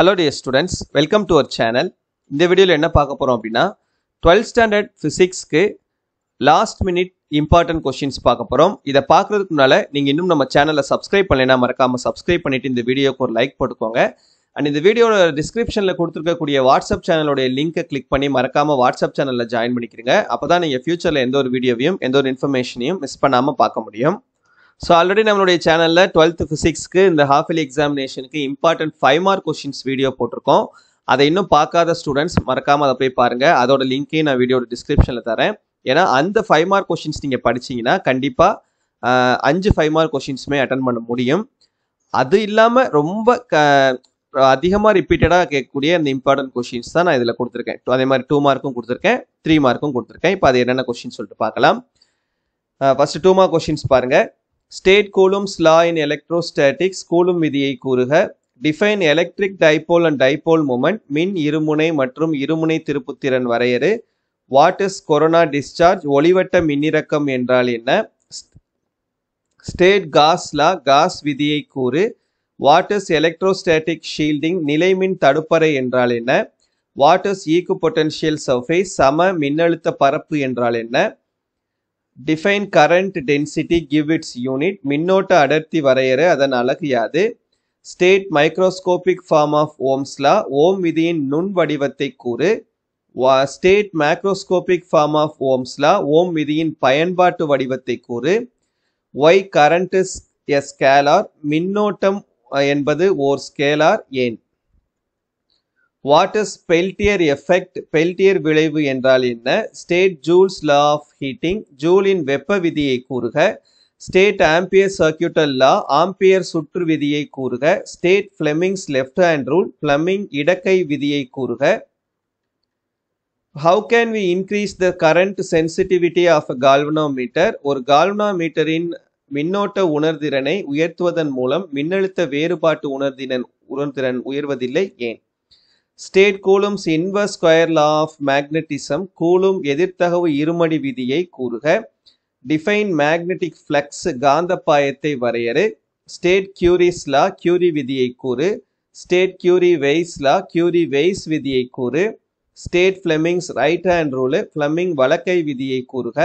Hello dear students welcome to our channel இந்த வீடியோவில் என்ன பார்க்க போகிறோம் அப்படின்னா டுவெல்த் ஸ்டாண்டர்ட் ஃபிசிக்ஸ்க்கு லாஸ்ட் மினிட் இம்பார்ட்டன்ட் கொஷின்ஸ் பார்க்க போகிறோம் இதை பார்க்குறதுக்கு முன்னால் நீங்கள் இன்னும் நம்ம சேனலை சப்ஸ்கிரைப் பண்ணலைன்னா மறக்காமல் சப்ஸ்கிரைப் பண்ணிவிட்டு இந்த வீடியோக்கு ஒரு லைக் போட்டுக்கோங்க அண்ட் இந்த வீடியோட டிஸ்கிரிப்ஷனில் கொடுத்துருக்கக்கூடிய வாட்ஸ்அப் சேனலோடைய லிங்கை கிளிக் பண்ணி மறக்காமல் வாட்ஸ்அப் சேனலில் ஜாயின் பண்ணிக்கிறீங்க அப்போ தான் நீங்கள் ஃபியூச்சரில் எந்த ஒரு வீடியோவையும் எந்த ஒரு இன்ஃபர்மேஷனையும் மிஸ் பண்ணாமல் பார்க்க முடியும் ஸோ ஆல்ரெடி நம்மளுடைய சேனலில் டுவெல்த் ஃபிசிக்ஸ்க்கு இந்த ஹாஃப் இயர்லி எக்ஸாமினேஷனுக்கு important five mark questions video போட்டிருக்கோம் அதை இன்னும் பார்க்காத ஸ்டூடெண்ட்ஸ் மறக்காமல் அதை போய் பாருங்கள் அதோட லிங்க்கையும் நான் வீடியோட டிஸ்கிரிப்ஷனில் தரேன் ஏன்னா அந்த ஃபைவ் மார்க் கொஷின்ஸ் நீங்கள் படிச்சிங்கன்னா கண்டிப்பாக அஞ்சு ஃபைவ் மார்க் கொஷின்ஸுமே அட்டன் பண்ண முடியும் அது இல்லாமல் ரொம்ப க அதிகமாக ரிப்பீட்டடாக கேட்கக்கூடிய அந்த இம்பார்ட்டன்ட் கொஷின்ஸ் தான் நான் இதில் கொடுத்துருக்கேன் அதே மாதிரி டூ மார்க்கும் கொடுத்துருக்கேன் த்ரீ மார்க்கும் கொடுத்துருக்கேன் இப்போ அது என்னென்ன கொஷின் சொல்லிட்டு பார்க்கலாம் ஃபஸ்ட்டு டூ மார்க் கொஷின்ஸ் பாருங்கள் state Coulomb law in electrostatics Coulomb விதியை கூறுக define electric dipole and dipole moment மின் இருமுனை மற்றும் இருமுனை திருப்புத்திறன் வரையறு வாட் இஸ் கொரோனா டிஸ்சார்ஜ் ஒளிவட்ட மின்னிறக்கம் என்றால் என்ன ஸ்டேட் காஸ் லா காஸ் விதியை கூறு வாட் இஸ் எலக்ட்ரோஸ்டாட்டிக் ஷீல்டிங் நிலைமின் தடுப்பறை என்றால் என்ன what is equipotential surface சம மின்னழுத்த பரப்பு என்றால் என்ன define current density give its unit மின்னோட்ட அடர்த்தி வரையறை அதன் அழகு state state microscopic form of law Ohm விதியின் நுண் வடிவத்தைக் கூறு state form form of law Ohm விதியின் பயன்பாட்டு வடிவத்தைக் கூறு why current is a scalar மின்னோட்டம் என்பது ஓர் ஸ்கேலார் ஏன் what is Peltier effect Peltier விளைவு என்றால் என்ன state Joule's law of heating ஜூலின் வெப்ப விதியை கூறுக state Ampere circuital law Ampere சுற்று விதியை கூறுக state Fleming's left hand rule Fleming இடக்கை விதியை கூறுக how can we increase the current sensitivity of a galvanometer ஒரு கால்வனோமீட்டரின் மின்னோட்ட உணர்திறனை உயர்த்துவதன் மூலம் மின்னழுத்த வேறுபாட்டு உணர்திறன் உணர்திறன் உயர்வதில்லை ஏன் state Coulomb's inverse square law of magnetism Coulomb எதிர்த்தகவு இருமடி விதியை கூறுக டிஃபைன் மேக்னெட்டிக் ஃப்ளக்ஸ் காந்தப்பாயத்தை வரையறு ஸ்டேட் கியூரிஸ் லா கியூரி விதியை கூறு state Curie Weiss law Curie Weiss விதியை கூறு state Fleming's right hand rule Fleming வழக்கை விதியை கூறுக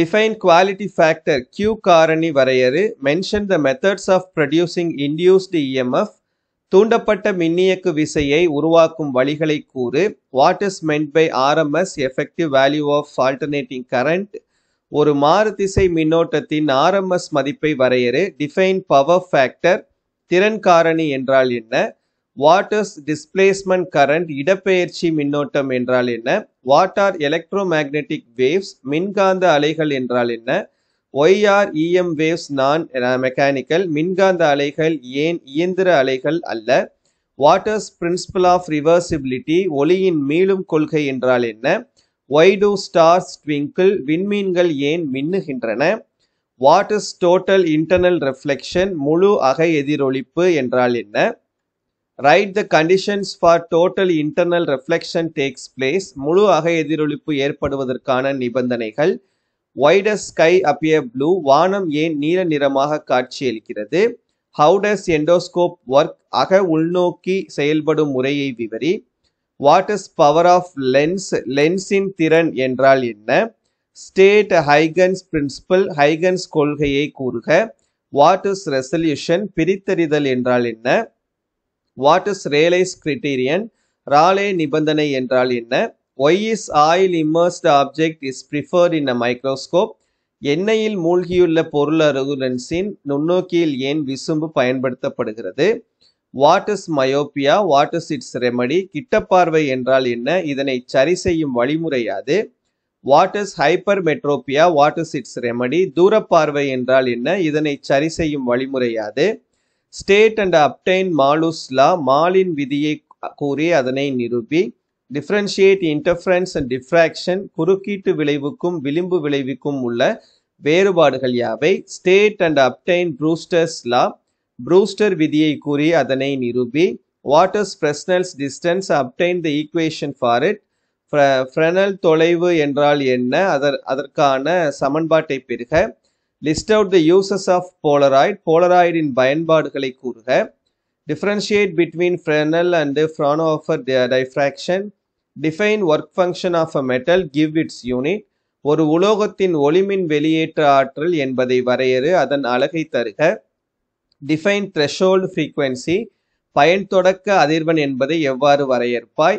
டிஃபைன் குவாலிட்டி ஃபேக்டர் கியூ காரணி வரையறு. Mention the methods of producing induced EMF தூண்டப்பட்ட மின்னியக்கு விசையை உருவாக்கும் வழிகளை கூறு what is meant by RMS effective value of alternating current ஒரு மாறு திசை மின்னோட்டத்தின் ஆர்எம்எஸ் மதிப்பை வரையறு டிஃபைன் பவர் ஃபேக்டர் திறன் காரணி என்றால் என்ன வாட் இஸ் டிஸ்பிளேஸ்மெண்ட் கரண்ட் இடப்பெயர்ச்சி மின்னோட்டம் என்றால் என்ன what are electromagnetic waves மின்காந்த அலைகள் என்றால் என்ன ஒய்ஆர்இஎம் வேவ்ஸ் நான் மெக்கானிக்கல் மின்காந்த அலைகள் ஏன் இயந்திர அலைகள் அல்ல வாட்டர்ஸ் பிரின்சிபல் ஆஃப் ரிவர்சிபிலிட்டி ஒளியின் மீளும் கொள்கை என்றால் என்ன ஒய் டூ ஸ்டார்ஸ் ட்விங்கிள் விண்மீன்கள் ஏன் மின்னுகின்றன what is total internal reflection முழு அகை எதிரொலிப்பு என்றால் என்ன write the conditions for total internal reflection takes place முழு அகை எதிரொலிப்பு ஏற்படுவதற்கான நிபந்தனைகள் Why does sky appear blue வானம் ஏன் நீல நிறமாக காட்சியளிக்கிறது ஹவு டஸ் எண்டோஸ்கோப் ஒர்க் அக உள்நோக்கி செயல்படும் முறையை விவரி what is power of lens லென்ஸின் திறன் என்றால் என்ன ஸ்டேட் ஹைகன்ஸ் பிரின்சிபல் ஹைகன்ஸ் கொள்கையை கூறுக வாட் இஸ் resolution? பிரித்தறிதல் என்றால் என்ன what is Rayleigh's criterion? Rayleigh நிபந்தனை என்றால் என்ன is oil immersed object is preferred in a microscope எண்ணெயில் மூழ்கியுள்ள பொருள் அருகுலன்ஸின் நுண்ணோக்கியில் ஏன் விசும்பு பயன்படுத்தப்படுகிறது what is myopia what is its remedy கிட்டப்பார்வை என்றால் என்ன இதனை சரி செய்யும் வழிமுறையாது அது what is hyper மெட்ரோபியா what is its remedy தூரப்பார்வை என்றால் என்ன இதனை சரி செய்யும் வழிமுறையாது ஸ்டேட் அண்ட் அப்டைன் மாலுஸ்லா மாலின் விதியை கூறி அதனை நிரூபி டிஃப்ரென்ஷியேட் இன்டர்ஃபரன்ஸ் அண்ட் டிஃப்ராக்ஷன் குறுக்கீட்டு விளைவுக்கும் விளிம்பு விளைவுக்கும் உள்ள வேறுபாடுகள் யாவை state and obtain Brewster's law Brewster விதியை கூறி அதனை நிரூபி what's Fresnel's distance obtain the equation for it Fresnel தொலைவு என்றால் என்ன அதர் அதற்கான சமன்பாட்டை பெறுக list out the uses of polaroid போலராய்டின் பயன்பாடுகளை கூறுக Differentiate between Fresnel and Fraunhofer diffraction. Define work function of a metal. Give its unit. ஒரு உலோகத்தின் ஒளிமின் வெளியேற்ற ஆற்றல் என்பதை வரையறு அதன் அழகை தருக டிஃபைன் த்ரெஷோல்டு ஃப்ரீக்வன்சி பயன் தொடக்க அதிர்வன் என்பதை எவ்வாறு வரையறுப்பாய்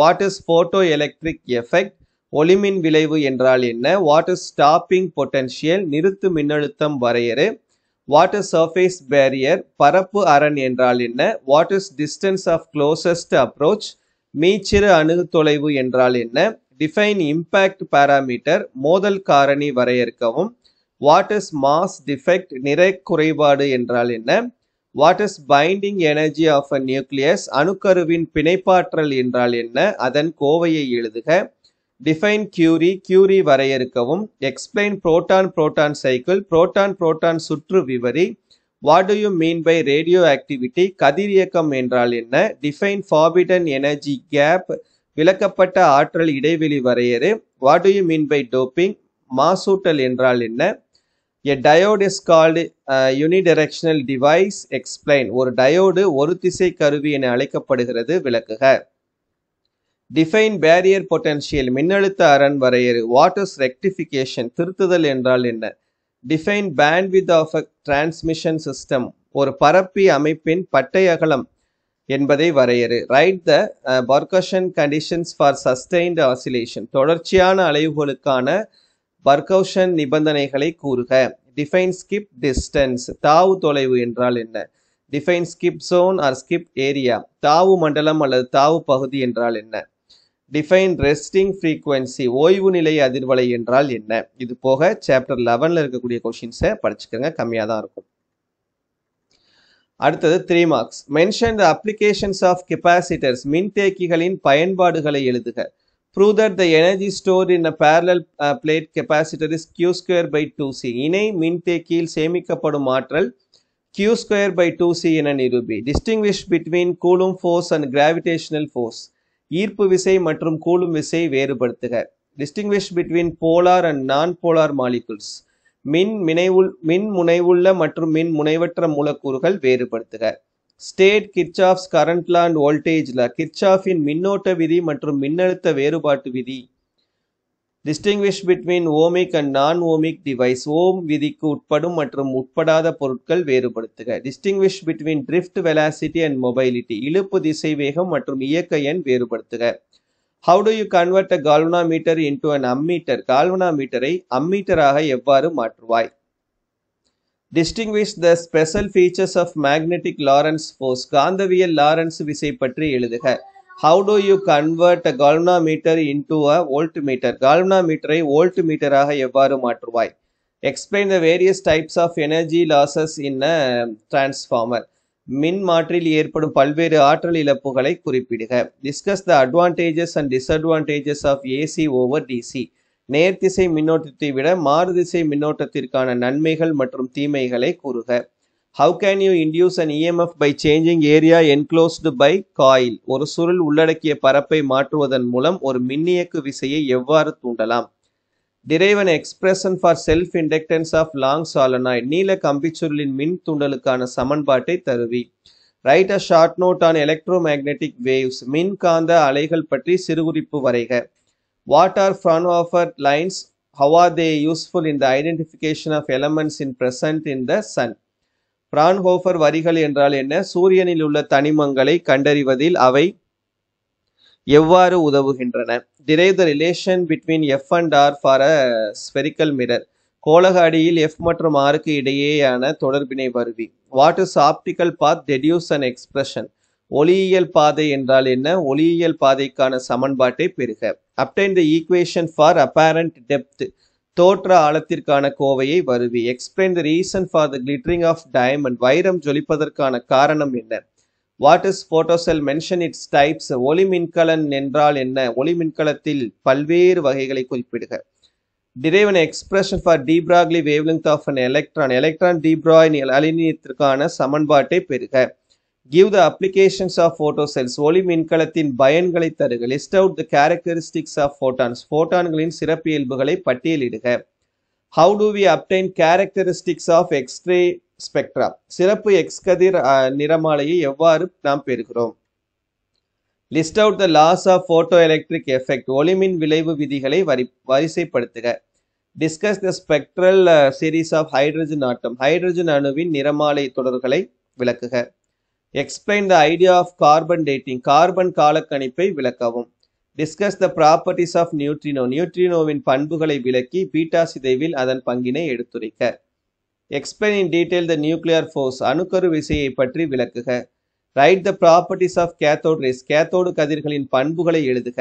what is photoelectric effect ஒளிமின் விளைவு என்றால் என்ன வாட் இஸ் ஸ்டாப்பிங் பொட்டென்ஷியல் நிறுத்து மின்னழுத்தம் வரையறு வாட் இஸ் சர்ஃபேஸ் பேரியர் பரப்பு அரண் என்றால் என்ன what is distance of closest approach மீச்சிறு அணுகு தொலைவு என்றால் என்ன டிஃபைன் இம்பேக்ட் பாராமீட்டர் மோதல் காரணி வரையறுக்கவும் வாட் இஸ் மாஸ் டிஃபெக்ட் நிறை குறைபாடு என்றால் என்ன what is binding energy of a nucleus அணுக்கருவின் பிணைப்பாற்றல் என்றால் என்ன அதன் கோவையை எழுதுக டிஃபைன் கியூரி கியூரி வரையறுக்கவும் explain proton proton cycle proton proton சுற்று விவரி what do you mean by radioactivity கதிரியக்கம் என்றால் என்ன டிஃபைன் ஃபாபிடன் எனர்ஜி கேப் விளக்கப்பட்ட ஆற்றல் இடைவெளி வரையறு what do you mean by doping மாசூட்டல் என்றால் என்ன a diode is called unidirectional device explain ஒரு டயோடு ஒரு திசை கருவி என அழைக்கப்படுகிறது விளக்குக டிஃபைன் பேரியர் பொட்டென்ஷியல் மின்னழுத்த அரண் வரையறு வாட்டர்ஸ் ரெக்டிஃபிகேஷன் திருத்துதல் என்றால் என்ன define bandwidth of a transmission system ஒரு பரப்பி அமைப்பின் பட்டை அகலம் என்பதை வரையறு write the Barkhausen conditions for sustained oscillation தொடர்ச்சியான அலைவுகளுக்கான பர்கவுஷன் நிபந்தனைகளை கூறுக டிஃபைன் ஸ்கிப் டிஸ்டன்ஸ் தாவு தொலைவு என்றால் என்ன define skip zone or skip area தாவு மண்டலம் அல்லது தாவு பகுதி என்றால் என்ன டிஃபைன் ரெஸ்டிங் ஃப்ரீக்குவென்சி ஓய்வு நிலை அதிர்வலை என்றால் என்ன இது போக சாப்டர் லெவனில் இருக்கக்கூடிய கொஷின்ஸை படிச்சுக்கோங்க கம்மியாக தான் இருக்கும் அடுத்தது three marks mention the applications of capacitors மின்தேக்கிகளின் பயன்பாடுகளை எழுதுக prove the energy store in a parallel plate capacitor is Q square by two C இணை மின்தேக்கியில் சேமிக்கப்படும் ஆற்றல் Q square by two C என நிரூபி distinguish between Coulomb force and gravitational force ஈர்ப்பு விசை மற்றும் கூலும் விசை வேறுபடுத்துக distinguish between polar and non polar molecules மின் மினைவுள் மின் முனைவுள்ள மற்றும் மின் முனைவற்ற மூலக்கூறுகள் வேறுபடுத்துக state Kirchhoff's current law and voltage law கிர்ச்சாஃபின் மின்னோட்ட விதி மற்றும் மின்னழுத்த வேறுபாட்டு விதி distinguish between ohmic and non ohmic device Ohm விதிக்கு உட்படும் மற்றும் உட்படாத பொருட்கள் வேறுபடுத்துக distinguish between drift velocity and mobility இழுப்பு திசை வேகம் மற்றும் இயக்க எண் வேறுபடுத்துக how do you convert a galvano galvanometer into an ammeter மீட்டரை அம்மீட்டராக எவ்வாறு மாற்றுவாய் distinguish the special features of magnetic Lorentz force காந்தவியல் லாரன்ஸ் விசை பற்றி எழுதுக how how do கால்வனா galvanometer into a into meter கால்வனா மீட்டரை ஓல்ட் மீட்டராக எவ்வாறு மாற்றுவாய் explain the various types of energy losses in a transformer மின் மாற்றில் ஏற்படும் பல்வேறு ஆற்றல் இழப்புகளை குறிப்பிடுக discuss the advantages and disadvantages of AC over DC நேர்த்திசை மின்னோட்டத்தை விட மாறுதிசை மின்னோட்டத்திற்கான நன்மைகள் மற்றும் தீமைகளை கூறுக how can you induce an EMF by changing area enclosed by coil ஒரு சுருள் உள்ளடக்கிய பரப்பை மாற்றுவதன் மூலம் ஒரு மின்னியக்கு விசையை எவ்வாறு தூண்டலாம் derive an expression for self inductance of long solenoid நீல கம்பிச்சுருளின் மின் தூண்டலுக்கான சமன்பாட்டை தருவி write a short note on electromagnetic waves மின்காந்த அலைகள் பற்றி சிறுகுறிப்பு வரைக வாட் ஆர் ஆஃபர் lines how are they useful in the identification of elements in present in the sun Fraunhofer வரிகள் என்றால் என்ன சூரியனில் உள்ள தனிமங்களை கண்டறிவதில் அவை எவ்வாறு உதவுகின்றன derive the relation between F and R for a spherical mirror கோலக அடியில் எஃப் மற்றும் ஆருக்கு இடையேயான தொடர்பினை வருவி what is optical path deduce and expression ஒளியியல் பாதை என்றால் என்ன ஒளியியல் பாதைக்கான சமன்பாட்டை பெறுக obtain the equation for apparent depth தோற்ற ஆழத்திற்கான கோவையை வருவி explain the reason for the glittering of diamond வைரம் ஜொலிப்பதற்கான காரணம் என்ன what is photocell mention its types ஒளி மின்கலன் என்றால் என்ன ஒளி மின்கலத்தில் பல்வேறு வகைகளை குறிப்பிடுக derive an expression for de Broglie wavelength of an electron electron de Broglie அலினியத்திற்கான சமன்பாட்டை பெறுக give the applications of photocells ஒளி மின்கலத்தின் பயன்களை தருக list out the characteristics of photons ஃபோட்டான்களின் சிறப்பியல்புகளை பட்டியலிடுக how do we obtain characteristics of X ray spectra சிறப்பு எக்ஸ்கதிர் நிறமாலையை எவ்வாறு நாம் பெறுகிறோம் list out the laws of photoelectric effect ஒளிமின் விளைவு விதிகளை வரி வரிசைப்படுத்துக discuss the spectral series of hydrogen atom hydrogen அணுவின் நிறமாலை தொடர்களை விளக்குக explain the idea of carbon dating carbon காலக்கணிப்பை விளக்கவும் discuss the properties of neutrino நியூட்ரினோவின் பண்புகளை விளக்கி பீட்டா சிதைவில் அதன் பங்கினை எடுத்துரைக்க explain in detail the nuclear force அணுக்கரு விசையை பற்றி விளக்குக write the properties of cathode rays cathode கதிர்களின் பண்புகளை எழுதுக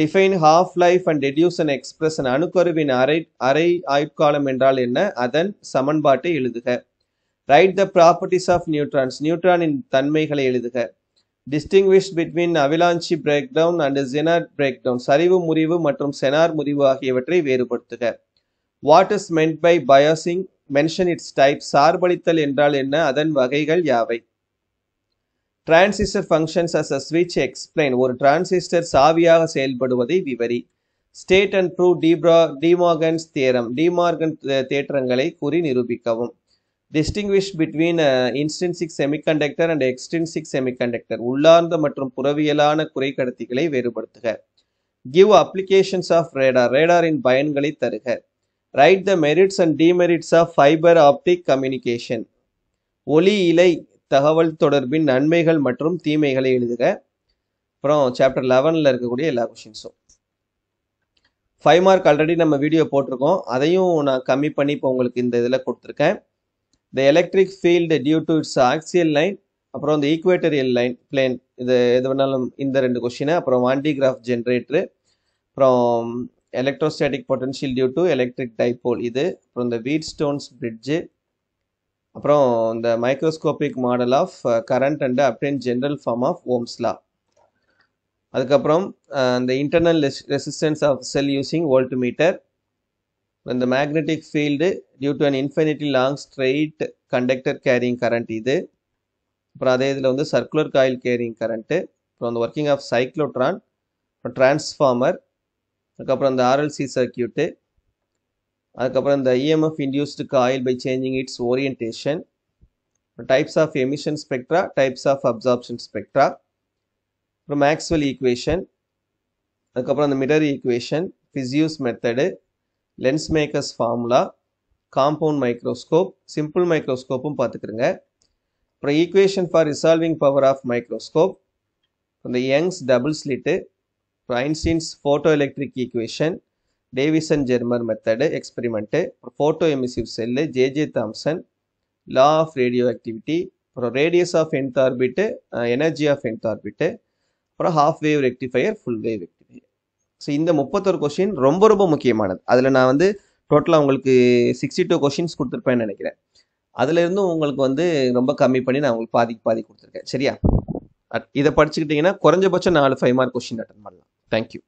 define half life and reduce and expression அணுக்கருவின் அரை அரை ஆயுட்காலம் என்றால் என்ன அதன் சமன்பாட்டை எழுதுக write the properties of neutrons நியூட்ரானின் தன்மைகளை எழுதுக distinguish between avalanche breakdown and Zener breakdown சரிவு முறிவு மற்றும் செனார் முறிவு ஆகியவற்றை வேறுபடுத்துக what is meant by biasing mention its type சார்பளித்தல் என்றால் என்ன அதன் வகைகள் யாவை டிரான்சிஸ்டர் ஃபங்க்ஷன்ஸ் அஸ் அ ஸ்விட்ச் எக்ஸ்பிளைன் ஒரு டிரான்சிஸ்டர் சாவியாக செயல்படுவதை விவரி ஸ்டேட் அண்ட் ப்ரூவ் டீப்ரா டிமார்கன்ஸ் தேரம் டிமார்கன் தேற்றங்களை கூறி நிரூபிக்கவும் distinguish between uh, intrinsic and and extrinsic semiconductor உள்ளார்ந்த மற்றும் புறவியலான கடத்திகளை வேறுபடுத்துக கிவ் அப்ளிகேஷன்ஸ் ஆஃப் radar ரேடாரின் பயன்களை தருக write the merits and demerits of fiber optic communication ஒலி இலை தகவல் தொடர்பின் நன்மைகள் மற்றும் தீமைகளை எழுதுக அப்புறம் சாப்டர் லெவனில் இருக்கக்கூடிய எல்லா கொஷின்ஸும் ஃபைவ் மார்க் ஆல்ரெடி நம்ம வீடியோ போட்டிருக்கோம் அதையும் நான் கம்மி பண்ணி இப்போ உங்களுக்கு இந்த இதில் கொடுத்துருக்கேன் the electric field due to its axial line அப்புறம் இந்த ஈக்குவேட்டரியல் லைன் பிளேன் இது எது வேணாலும் இந்த ரெண்டு கொஷினு அப்புறம் வாண்டிகிராஃப் ஜென்ரேட்ரு அப்புறம் electrostatic potential due to electric dipole இது அப்புறம் இந்த வீட் ஸ்டோன்ஸ் பிரிட்ஜு அப்புறம் இந்த microscopic model of current and obtain general form of Ohm's law அதுக்கப்புறம் இந்த internal resistance of cell using voltmeter when the magnetic field due to an infinitely long straight conductor carrying current is there. the circular coil carrying current from the working of cyclotron, transformer, a transformer, the RLC circuit, the EMF induced coil by changing its orientation, types of emission spectra, types of absorption spectra, from Maxwell equation, the mirror equation, physios method, lens maker's formula compound microscope simple மைக்ரோஸ்கோப்பும் பார்த்துக்கிறங்க அப்புறம் equation for resolving power of microscope இந்த Young's double slit அப்புறம் Einstein's photoelectric equation Davisson Germer method experiment அப்புறம் photoemissive cell J J Thomson law of radioactivity அப்புறம் radius of nth orbit energy of nth orbit அப்புறம் half wave rectifier full wave so இந்த முப்பத்தொரு question ரொம்ப ரொம்ப முக்கியமானது அதில் நான் வந்து டோட்டலாக உங்களுக்கு சிக்ஸ்டி டூ கொஷின்ஸ் கொடுத்துருப்பேன்னு நினைக்கிறேன் அதுலேருந்தும் உங்களுக்கு வந்து ரொம்ப கம்மி பண்ணி நான் உங்களுக்கு பாதிக்கு பாதி கொடுத்துருக்கேன் சரியா இதை படிச்சுக்கிட்டிங்கன்னா குறைஞ்சபட்சம் நாலு ஃபைவ் மார்க் கொஷின் அட்டன் பண்ணலாம் தேங்க்யூ